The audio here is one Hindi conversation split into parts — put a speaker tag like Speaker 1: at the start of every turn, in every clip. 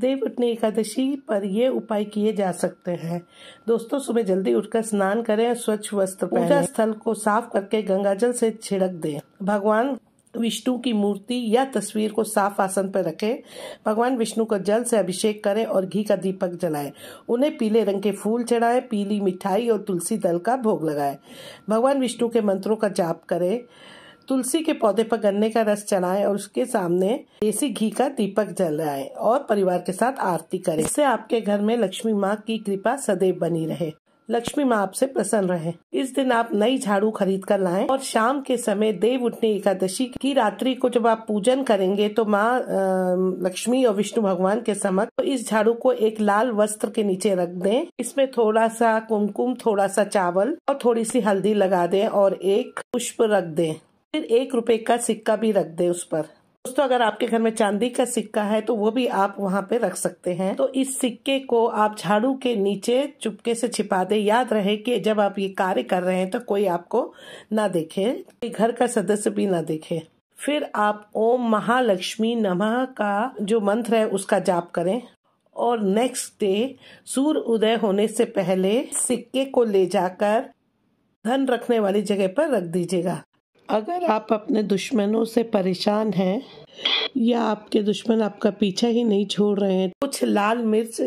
Speaker 1: देवउठनी एकादशी पर ये उपाय किए जा सकते हैं दोस्तों सुबह जल्दी उठकर स्नान करें और स्वच्छ वस्त्र पूजा स्थल को साफ करके गंगाजल से छिड़क दें भगवान विष्णु की मूर्ति या तस्वीर को साफ आसन पर रखें भगवान विष्णु का जल से अभिषेक करें और घी का दीपक जलाएं उन्हें पीले रंग के फूल चढ़ाएं पीली मिठाई और तुलसी दल का भोग लगाएं भगवान विष्णु के मंत्रों का जाप करें तुलसी के पौधे पर गन्ने का रस चढ़ाएं और उसके सामने देसी घी का दीपक जलाएं और परिवार के साथ आरती करें इससे आपके घर में लक्ष्मी माँ की कृपा सदैव बनी रहे लक्ष्मी माँ आपसे प्रसन्न रहे इस दिन आप नई झाड़ू खरीद कर लाए और शाम के समय देव उठने एकादशी की रात्रि को जब आप पूजन करेंगे तो माँ लक्ष्मी और विष्णु भगवान के समक्ष तो इस झाड़ू को एक लाल वस्त्र के नीचे रख दें इसमें थोड़ा सा कुमकुम थोड़ा सा चावल और थोड़ी सी हल्दी लगा दें और एक पुष्प रख दें फिर एक रुपए का सिक्का भी रख दे उस पर दोस्तों अगर आपके घर में चांदी का सिक्का है तो वो भी आप वहाँ पे रख सकते हैं तो इस सिक्के को आप झाड़ू के नीचे चुपके से छिपा दे याद रहे कि जब आप ये कार्य कर रहे हैं तो कोई आपको ना देखे कोई घर का सदस्य भी ना देखे फिर आप ओम महालक्ष्मी नमः का जो मंत्र है उसका जाप करें और नेक्स्ट डे सूर्य उदय होने से पहले सिक्के को ले जाकर धन रखने वाली जगह पर रख दीजिएगा अगर आप अपने दुश्मनों से परेशान हैं या आपके दुश्मन आपका पीछा ही नहीं छोड़ रहे हैं कुछ लाल मिर्च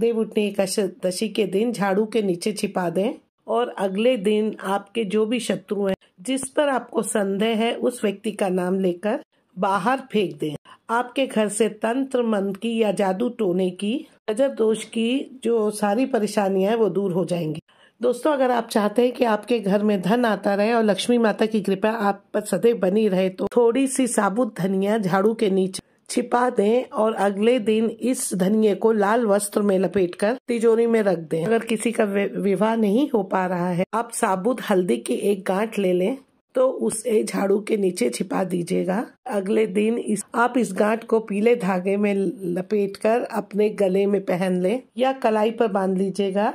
Speaker 1: देव उठने एकादशी के दिन झाड़ू के नीचे छिपा दें और अगले दिन आपके जो भी शत्रु हैं जिस पर आपको संदेह है उस व्यक्ति का नाम लेकर बाहर फेंक दें आपके घर से तंत्र मंत्र की या जादू टोने की अजब दोष की जो सारी परेशानियां है वो दूर हो जाएंगी दोस्तों अगर आप चाहते हैं कि आपके घर में धन आता रहे और लक्ष्मी माता की कृपा आप पर सदैव बनी रहे तो थोड़ी सी साबुत धनिया झाड़ू के नीचे छिपा दें और अगले दिन इस धनिये को लाल वस्त्र में लपेटकर तिजोरी में रख दें अगर किसी का विवाह नहीं हो पा रहा है आप साबुत हल्दी की एक गांठ ले लें तो उसे झाड़ू के नीचे छिपा दीजिएगा अगले दिन इस आप इस गांठ को पीले धागे में लपेटकर अपने गले में पहन लें या कलाई पर बांध लीजिएगा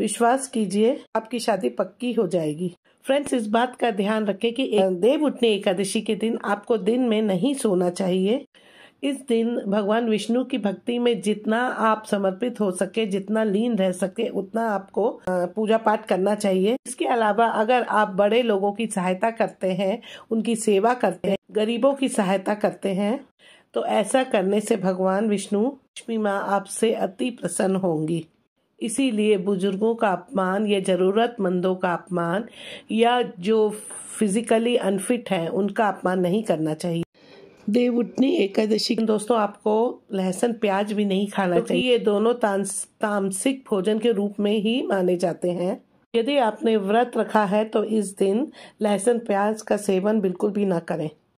Speaker 1: विश्वास कीजिए आपकी शादी पक्की हो जाएगी फ्रेंड्स इस बात का ध्यान रखें कि देव उठने एकादशी के दिन आपको दिन में नहीं सोना चाहिए इस दिन भगवान विष्णु की भक्ति में जितना आप समर्पित हो सके जितना लीन रह सके उतना आपको पूजा पाठ करना चाहिए इसके अलावा अगर आप बड़े लोगों की सहायता करते हैं उनकी सेवा करते हैं गरीबों की सहायता करते हैं तो ऐसा करने से भगवान विष्णु लक्ष्मी माँ आपसे अति प्रसन्न होंगी इसीलिए बुजुर्गों का अपमान या ज़रूरतमंदों का अपमान या जो फिज़िकली अनफिट हैं उनका अपमान नहीं करना चाहिए उठनी एकादशी दोस्तों आपको लहसुन प्याज भी नहीं खाना तो चाहिए ये दोनों तांस, तामसिक भोजन के रूप में ही माने जाते हैं यदि आपने व्रत रखा है तो इस दिन लहसुन प्याज का सेवन बिल्कुल भी ना करें